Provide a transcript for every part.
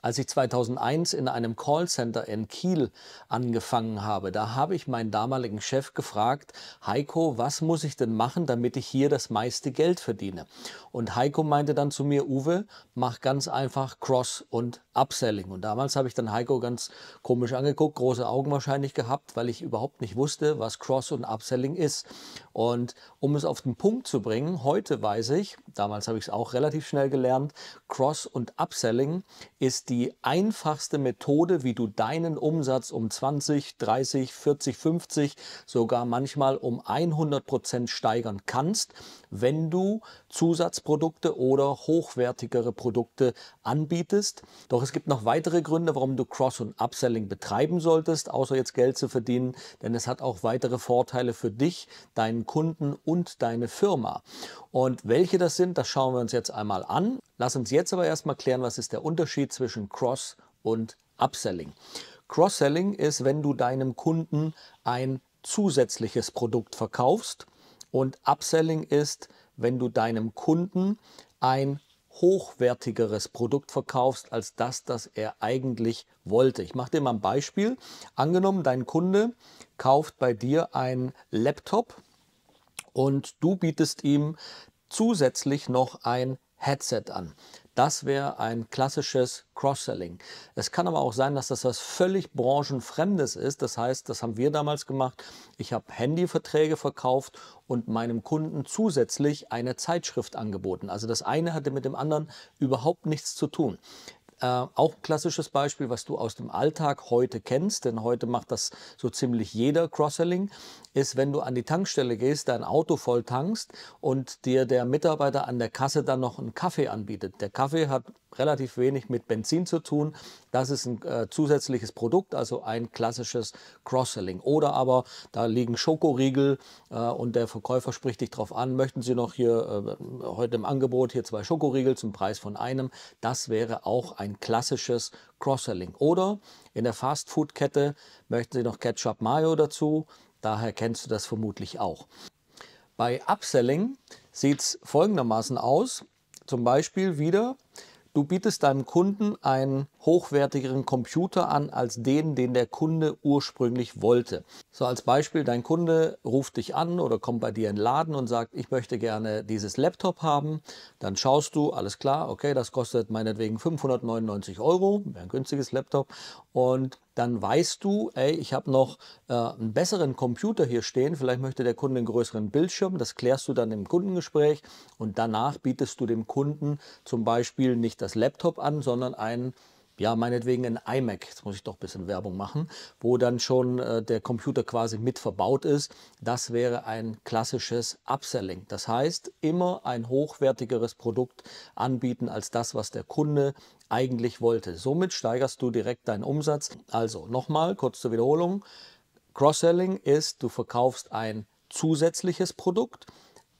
Als ich 2001 in einem Callcenter in Kiel angefangen habe, da habe ich meinen damaligen Chef gefragt, Heiko, was muss ich denn machen, damit ich hier das meiste Geld verdiene? Und Heiko meinte dann zu mir, Uwe, mach ganz einfach Cross- und Upselling. Und damals habe ich dann Heiko ganz komisch angeguckt, große Augen wahrscheinlich gehabt, weil ich überhaupt nicht wusste, was Cross- und Upselling ist. Und um es auf den Punkt zu bringen, heute weiß ich, damals habe ich es auch relativ schnell gelernt, Cross- und Upselling ist die einfachste Methode, wie du deinen Umsatz um 20, 30, 40, 50, sogar manchmal um 100 Prozent steigern kannst, wenn du Zusatzprodukte oder hochwertigere Produkte anbietest. Doch es gibt noch weitere Gründe, warum du Cross- und Upselling betreiben solltest, außer jetzt Geld zu verdienen, denn es hat auch weitere Vorteile für dich, deinen Kunden und deine Firma. Und welche das sind, das schauen wir uns jetzt einmal an. Lass uns jetzt aber erstmal klären, was ist der Unterschied zwischen Cross- und Upselling. Cross-Selling ist, wenn du deinem Kunden ein zusätzliches Produkt verkaufst und Upselling ist, wenn du deinem Kunden ein hochwertigeres Produkt verkaufst als das, das er eigentlich wollte. Ich mache dir mal ein Beispiel. Angenommen, dein Kunde kauft bei dir einen Laptop und du bietest ihm zusätzlich noch ein Headset an. Das wäre ein klassisches Cross-Selling. Es kann aber auch sein, dass das was völlig branchenfremdes ist. Das heißt, das haben wir damals gemacht. Ich habe Handyverträge verkauft und meinem Kunden zusätzlich eine Zeitschrift angeboten. Also das eine hatte mit dem anderen überhaupt nichts zu tun. Äh, auch ein klassisches Beispiel, was du aus dem Alltag heute kennst, denn heute macht das so ziemlich jeder Cross-Selling, ist, wenn du an die Tankstelle gehst, dein Auto voll tankst und dir der Mitarbeiter an der Kasse dann noch einen Kaffee anbietet. Der Kaffee hat relativ wenig mit Benzin zu tun. Das ist ein äh, zusätzliches Produkt, also ein klassisches Cross-Selling. Oder aber da liegen Schokoriegel äh, und der Verkäufer spricht dich drauf an, möchten Sie noch hier äh, heute im Angebot hier zwei Schokoriegel zum Preis von einem. Das wäre auch ein klassisches Cross-Selling. Oder in der Fast-Food-Kette möchten Sie noch Ketchup Mayo dazu. Daher kennst du das vermutlich auch. Bei Upselling sieht es folgendermaßen aus. Zum Beispiel wieder, Du bietest deinem Kunden ein hochwertigeren Computer an als den, den der Kunde ursprünglich wollte. So als Beispiel, dein Kunde ruft dich an oder kommt bei dir in den Laden und sagt, ich möchte gerne dieses Laptop haben. Dann schaust du, alles klar, okay, das kostet meinetwegen 599 Euro, wäre ein günstiges Laptop. Und dann weißt du, ey, ich habe noch äh, einen besseren Computer hier stehen, vielleicht möchte der Kunde einen größeren Bildschirm, das klärst du dann im Kundengespräch und danach bietest du dem Kunden zum Beispiel nicht das Laptop an, sondern einen ja, meinetwegen ein iMac, jetzt muss ich doch ein bisschen Werbung machen, wo dann schon äh, der Computer quasi mit verbaut ist, das wäre ein klassisches Upselling. Das heißt, immer ein hochwertigeres Produkt anbieten als das, was der Kunde eigentlich wollte. Somit steigerst du direkt deinen Umsatz. Also nochmal, kurz zur Wiederholung. Cross-Selling ist, du verkaufst ein zusätzliches Produkt.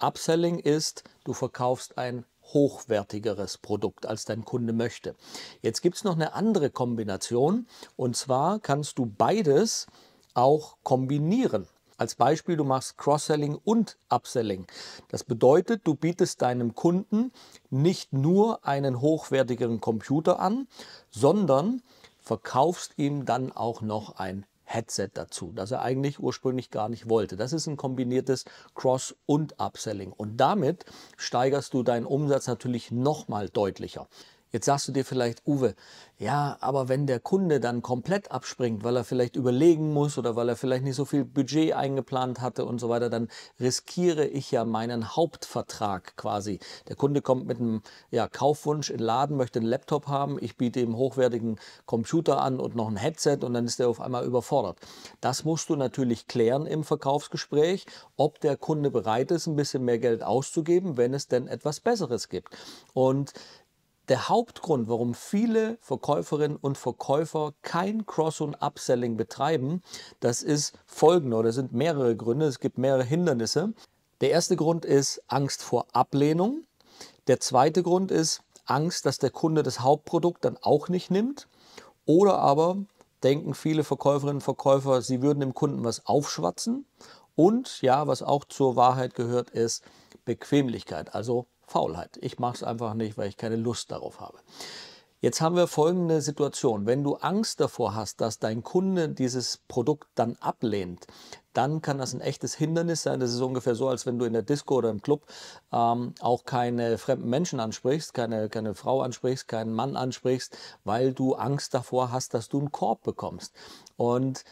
Upselling ist, du verkaufst ein hochwertigeres Produkt, als dein Kunde möchte. Jetzt gibt es noch eine andere Kombination und zwar kannst du beides auch kombinieren. Als Beispiel, du machst Cross-Selling und Upselling. Das bedeutet, du bietest deinem Kunden nicht nur einen hochwertigeren Computer an, sondern verkaufst ihm dann auch noch ein Headset dazu, das er eigentlich ursprünglich gar nicht wollte. Das ist ein kombiniertes Cross- und Upselling. Und damit steigerst du deinen Umsatz natürlich nochmal deutlicher. Jetzt sagst du dir vielleicht, Uwe, ja, aber wenn der Kunde dann komplett abspringt, weil er vielleicht überlegen muss oder weil er vielleicht nicht so viel Budget eingeplant hatte und so weiter, dann riskiere ich ja meinen Hauptvertrag quasi. Der Kunde kommt mit einem ja, Kaufwunsch in den Laden, möchte einen Laptop haben, ich biete ihm hochwertigen Computer an und noch ein Headset und dann ist er auf einmal überfordert. Das musst du natürlich klären im Verkaufsgespräch, ob der Kunde bereit ist, ein bisschen mehr Geld auszugeben, wenn es denn etwas Besseres gibt. Und der Hauptgrund, warum viele Verkäuferinnen und Verkäufer kein Cross- und Upselling betreiben, das ist folgender, oder sind mehrere Gründe, es gibt mehrere Hindernisse. Der erste Grund ist Angst vor Ablehnung. Der zweite Grund ist Angst, dass der Kunde das Hauptprodukt dann auch nicht nimmt. Oder aber denken viele Verkäuferinnen und Verkäufer, sie würden dem Kunden was aufschwatzen. Und ja, was auch zur Wahrheit gehört, ist Bequemlichkeit, also Faulheit. Ich mache es einfach nicht, weil ich keine Lust darauf habe. Jetzt haben wir folgende Situation. Wenn du Angst davor hast, dass dein Kunde dieses Produkt dann ablehnt, dann kann das ein echtes Hindernis sein. Das ist ungefähr so, als wenn du in der Disco oder im Club ähm, auch keine fremden Menschen ansprichst, keine, keine Frau ansprichst, keinen Mann ansprichst, weil du Angst davor hast, dass du einen Korb bekommst. Und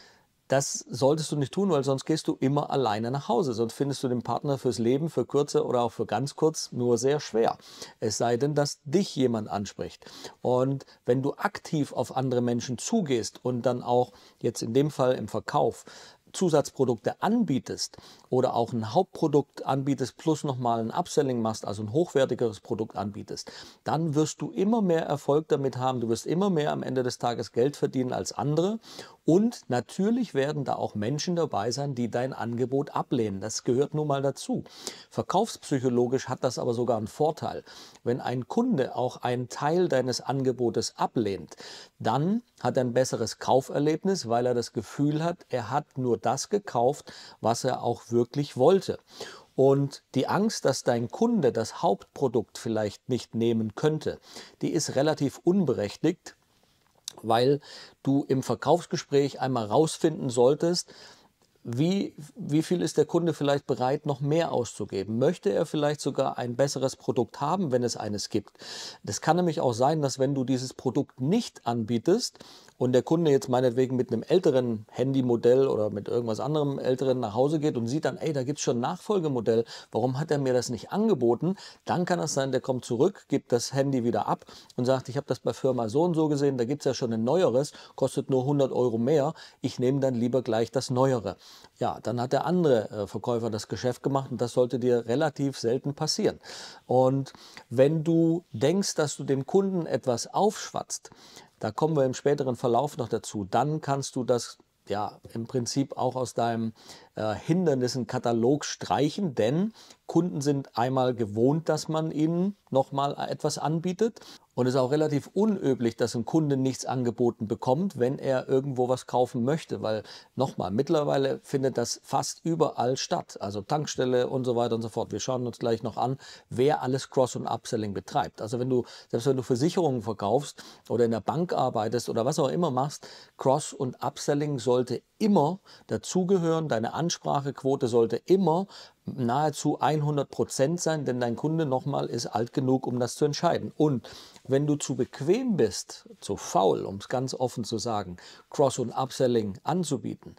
das solltest du nicht tun, weil sonst gehst du immer alleine nach Hause. Sonst findest du den Partner fürs Leben, für kurze oder auch für ganz kurz nur sehr schwer. Es sei denn, dass dich jemand anspricht. Und wenn du aktiv auf andere Menschen zugehst und dann auch jetzt in dem Fall im Verkauf Zusatzprodukte anbietest oder auch ein Hauptprodukt anbietest plus nochmal ein Upselling machst, also ein hochwertigeres Produkt anbietest, dann wirst du immer mehr Erfolg damit haben. Du wirst immer mehr am Ende des Tages Geld verdienen als andere und natürlich werden da auch Menschen dabei sein, die dein Angebot ablehnen. Das gehört nun mal dazu. Verkaufspsychologisch hat das aber sogar einen Vorteil. Wenn ein Kunde auch einen Teil deines Angebotes ablehnt, dann hat er ein besseres Kauferlebnis, weil er das Gefühl hat, er hat nur das gekauft, was er auch wirklich wollte. Und die Angst, dass dein Kunde das Hauptprodukt vielleicht nicht nehmen könnte, die ist relativ unberechtigt, weil du im Verkaufsgespräch einmal rausfinden solltest, wie, wie viel ist der Kunde vielleicht bereit, noch mehr auszugeben? Möchte er vielleicht sogar ein besseres Produkt haben, wenn es eines gibt? Das kann nämlich auch sein, dass wenn du dieses Produkt nicht anbietest und der Kunde jetzt meinetwegen mit einem älteren Handymodell oder mit irgendwas anderem älteren nach Hause geht und sieht dann, ey, da gibt es schon ein Nachfolgemodell, warum hat er mir das nicht angeboten? Dann kann es sein, der kommt zurück, gibt das Handy wieder ab und sagt, ich habe das bei Firma so und so gesehen, da gibt es ja schon ein neueres, kostet nur 100 Euro mehr, ich nehme dann lieber gleich das neuere. Ja, dann hat der andere äh, Verkäufer das Geschäft gemacht und das sollte dir relativ selten passieren. Und wenn du denkst, dass du dem Kunden etwas aufschwatzt, da kommen wir im späteren Verlauf noch dazu, dann kannst du das ja im Prinzip auch aus deinem äh, hindernissen streichen, denn Kunden sind einmal gewohnt, dass man ihnen nochmal etwas anbietet. Und es ist auch relativ unüblich, dass ein Kunde nichts angeboten bekommt, wenn er irgendwo was kaufen möchte. Weil nochmal, mittlerweile findet das fast überall statt. Also Tankstelle und so weiter und so fort. Wir schauen uns gleich noch an, wer alles Cross- und Upselling betreibt. Also wenn du, selbst wenn du Versicherungen verkaufst oder in der Bank arbeitest oder was auch immer machst, Cross- und Upselling sollte immer dazugehören. Deine Ansprachequote sollte immer nahezu 100 Prozent sein, denn dein Kunde nochmal ist alt genug, um das zu entscheiden. Und wenn du zu bequem bist, zu faul, um es ganz offen zu sagen, Cross- und Upselling anzubieten,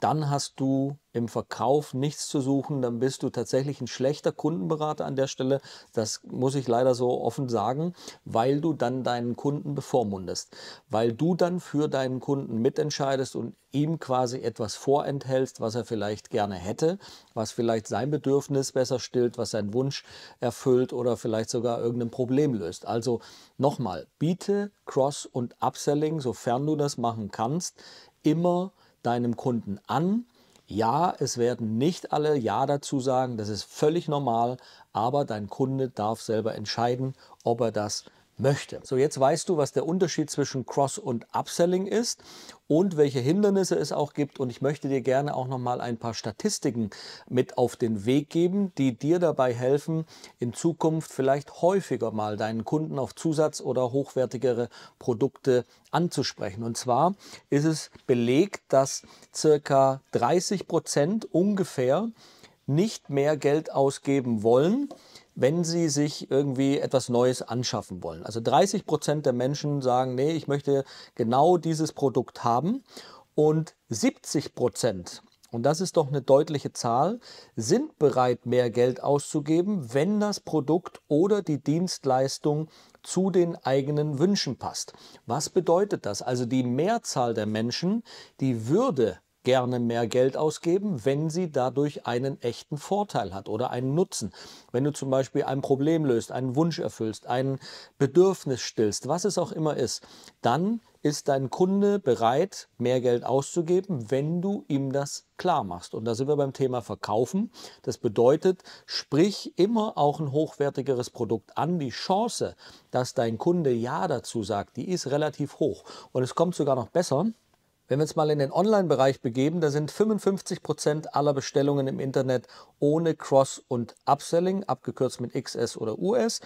dann hast du im Verkauf nichts zu suchen, dann bist du tatsächlich ein schlechter Kundenberater an der Stelle. Das muss ich leider so offen sagen, weil du dann deinen Kunden bevormundest, weil du dann für deinen Kunden mitentscheidest und ihm quasi etwas vorenthältst, was er vielleicht gerne hätte, was vielleicht sein Bedürfnis besser stillt, was seinen Wunsch erfüllt oder vielleicht sogar irgendein Problem löst. Also nochmal, biete Cross- und Upselling, sofern du das machen kannst, immer deinem Kunden an. Ja, es werden nicht alle Ja dazu sagen, das ist völlig normal, aber dein Kunde darf selber entscheiden, ob er das möchte. So, jetzt weißt du, was der Unterschied zwischen Cross- und Upselling ist und welche Hindernisse es auch gibt. Und ich möchte dir gerne auch noch mal ein paar Statistiken mit auf den Weg geben, die dir dabei helfen, in Zukunft vielleicht häufiger mal deinen Kunden auf Zusatz- oder hochwertigere Produkte anzusprechen. Und zwar ist es belegt, dass circa 30 Prozent ungefähr nicht mehr Geld ausgeben wollen, wenn sie sich irgendwie etwas Neues anschaffen wollen. Also 30 Prozent der Menschen sagen, nee, ich möchte genau dieses Produkt haben. Und 70 Prozent, und das ist doch eine deutliche Zahl, sind bereit, mehr Geld auszugeben, wenn das Produkt oder die Dienstleistung zu den eigenen Wünschen passt. Was bedeutet das? Also die Mehrzahl der Menschen, die würde gerne mehr Geld ausgeben, wenn sie dadurch einen echten Vorteil hat oder einen Nutzen. Wenn du zum Beispiel ein Problem löst, einen Wunsch erfüllst, ein Bedürfnis stillst, was es auch immer ist, dann ist dein Kunde bereit, mehr Geld auszugeben, wenn du ihm das klar machst. Und da sind wir beim Thema Verkaufen. Das bedeutet, sprich immer auch ein hochwertigeres Produkt an. Die Chance, dass dein Kunde Ja dazu sagt, die ist relativ hoch. Und es kommt sogar noch besser. Wenn wir uns mal in den Online-Bereich begeben, da sind 55% Prozent aller Bestellungen im Internet ohne Cross- und Upselling, abgekürzt mit XS oder US.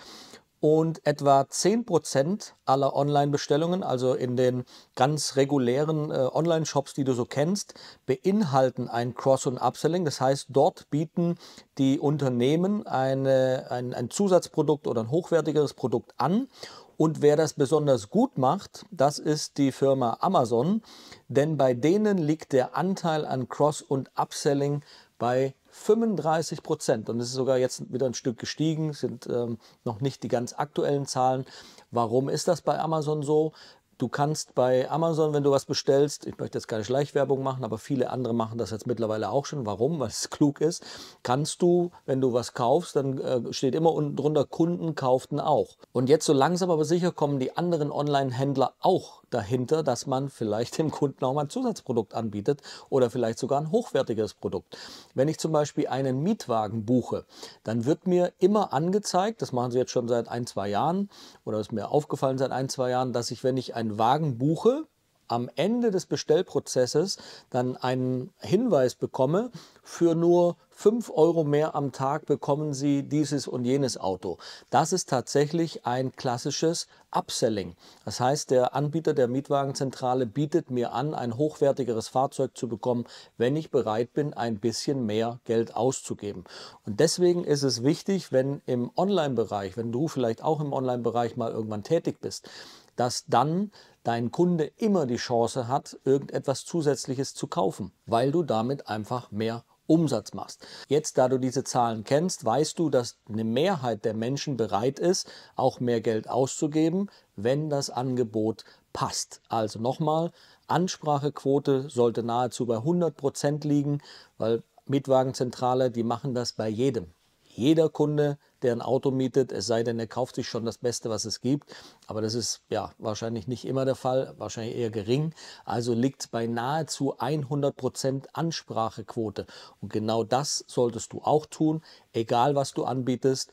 Und etwa 10% aller Online-Bestellungen, also in den ganz regulären äh, Online-Shops, die du so kennst, beinhalten ein Cross- und Upselling. Das heißt, dort bieten die Unternehmen eine, ein, ein Zusatzprodukt oder ein hochwertigeres Produkt an und wer das besonders gut macht, das ist die Firma Amazon, denn bei denen liegt der Anteil an Cross- und Upselling bei 35 Prozent. Und es ist sogar jetzt wieder ein Stück gestiegen, sind ähm, noch nicht die ganz aktuellen Zahlen. Warum ist das bei Amazon so? Du kannst bei Amazon, wenn du was bestellst, ich möchte jetzt keine Schleichwerbung machen, aber viele andere machen das jetzt mittlerweile auch schon. Warum? Weil es klug ist. Kannst du, wenn du was kaufst, dann äh, steht immer unten drunter, Kunden kauften auch. Und jetzt so langsam aber sicher kommen die anderen Online-Händler auch dahinter, dass man vielleicht dem Kunden auch mal ein Zusatzprodukt anbietet oder vielleicht sogar ein hochwertiges Produkt. Wenn ich zum Beispiel einen Mietwagen buche, dann wird mir immer angezeigt, das machen sie jetzt schon seit ein, zwei Jahren oder ist mir aufgefallen seit ein, zwei Jahren, dass ich, wenn ich einen Wagen buche, am Ende des Bestellprozesses dann einen Hinweis bekomme, für nur 5 Euro mehr am Tag bekommen Sie dieses und jenes Auto. Das ist tatsächlich ein klassisches Upselling. Das heißt, der Anbieter der Mietwagenzentrale bietet mir an, ein hochwertigeres Fahrzeug zu bekommen, wenn ich bereit bin, ein bisschen mehr Geld auszugeben. Und deswegen ist es wichtig, wenn im Online-Bereich, wenn du vielleicht auch im Online-Bereich mal irgendwann tätig bist, dass dann dein Kunde immer die Chance hat, irgendetwas Zusätzliches zu kaufen, weil du damit einfach mehr Umsatz machst. Jetzt, da du diese Zahlen kennst, weißt du, dass eine Mehrheit der Menschen bereit ist, auch mehr Geld auszugeben, wenn das Angebot passt. Also nochmal, Ansprachequote sollte nahezu bei 100% Prozent liegen, weil Mietwagenzentrale, die machen das bei jedem. Jeder Kunde der ein Auto mietet, es sei denn, er kauft sich schon das Beste, was es gibt. Aber das ist ja wahrscheinlich nicht immer der Fall, wahrscheinlich eher gering. Also liegt bei nahezu 100 Prozent Ansprachequote. Und genau das solltest du auch tun, egal was du anbietest.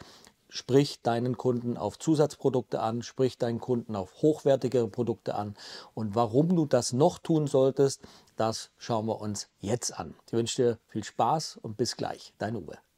Sprich deinen Kunden auf Zusatzprodukte an, sprich deinen Kunden auf hochwertigere Produkte an. Und warum du das noch tun solltest, das schauen wir uns jetzt an. Ich wünsche dir viel Spaß und bis gleich. Dein Uwe.